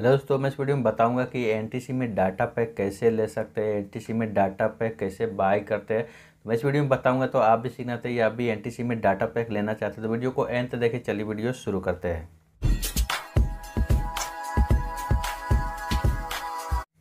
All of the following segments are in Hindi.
हेलो तो दोस्तों मैं इस वीडियो में बताऊंगा कि एनटीसी में डाटा पैक कैसे ले सकते हैं एनटीसी में डाटा पैक कैसे बाय करते हैं तो मैं इस वीडियो में बताऊंगा तो आप भी सीखना चाहिए आप भी एनटीसी में डाटा पैक लेना चाहते हैं तो वीडियो को एंड तक देखें चलिए वीडियो शुरू करते हैं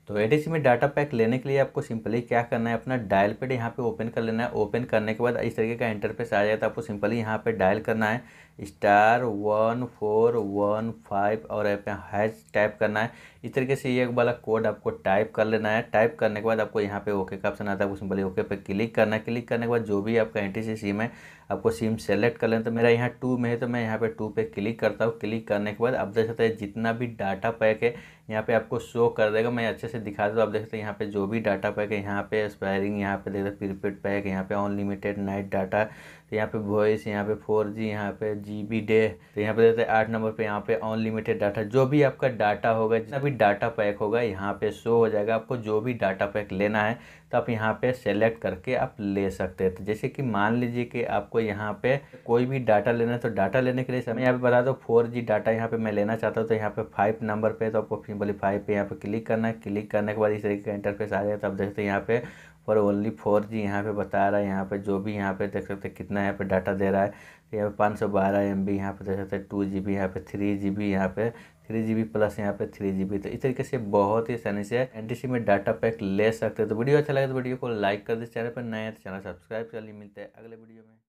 तो एडीसी में डाटा पैक लेने के लिए आपको सिंपली क्या करना है अपना डायल पेड यहाँ पे ओपन कर लेना है ओपन करने के बाद इस तरीके का इंटरफेस आ जाएगा तो आपको सिंपली यहाँ पे डायल करना है star one four one five और यहाँ पे हैच टाइप करना है इस तरीके से ये वाला कोड आपको टाइप कर लेना है टाइप करने के बाद आपको यहाँ पे ओके का ऑप्शन आता है आपको सिंपली ओके पे क्लिक करना है क्लिक करने के बाद जो भी आपका एन सिम है आपको सिम सेलेक्ट कर लेना तो मेरा यहाँ टू में है तो मैं यहाँ पे टू पे क्लिक करता हूँ क्लिक करने के बाद आप देख सकते हैं जितना भी डाटा पैक है यहाँ पे आपको शो कर देगा मैं अच्छे से से दिखा दो आप देख सकते हैं यहाँ पे जो भी डाटा पैक है यहाँ पे एक्सपायरिंग यहाँ पे देख सकते प्रीपेड पैक यहाँ पे अनलिमिटेड नाइट डाटा तो यहाँ पे वॉइस यहाँ पे फोर जी यहाँ पे जी बी डे तो यहाँ पे देखते हैं आठ नंबर पे यहाँ पे अनलिमिटेड डाटा जो भी आपका डाटा होगा जितना भी डाटा पैक होगा यहाँ पे शो हो जाएगा आपको जो भी डाटा पैक लेना है तो आप यहाँ पे सेलेक्ट करके आप ले सकते हैं तो जैसे कि मान लीजिए कि आपको यहाँ पे कोई भी डाटा लेना है तो डाटा लेने के लिए समय यहाँ पे बता दो फोर जी डाटा यहाँ पे मैं लेना चाहता हूँ तो यहाँ पे फाइव नंबर पे तो आपको सिंपली फाइव पे यहाँ पे क्लिक करना है क्लिक क्लिक करने के बाद इस तरीके का इंटरफेस आ गया तो आप देख सकते हैं यहाँ पे फॉर ओनली फोर जी यहाँ पर बता रहा है यहाँ पे जो भी यहाँ पे देख सकते हैं कितना यहाँ पे डाटा दे रहा है तो यहाँ पे पाँच सौ बारह एम बी यहाँ पे देख सकते हैं टू जी बी यहाँ पे थ्री जी बी यहाँ पे थ्री जी बी प्लस यहाँ पे थ्री जी बी तो इस तरीके से बहुत ही आसानी से एन टी सी में डाटा पैक ले सकते हैं तो वीडियो अच्छा लगे तो वीडियो को लाइक कर दे चैनल पर नए हैं तो चैनल सब्सक्राइब लिए मिलते हैं अगले वीडियो में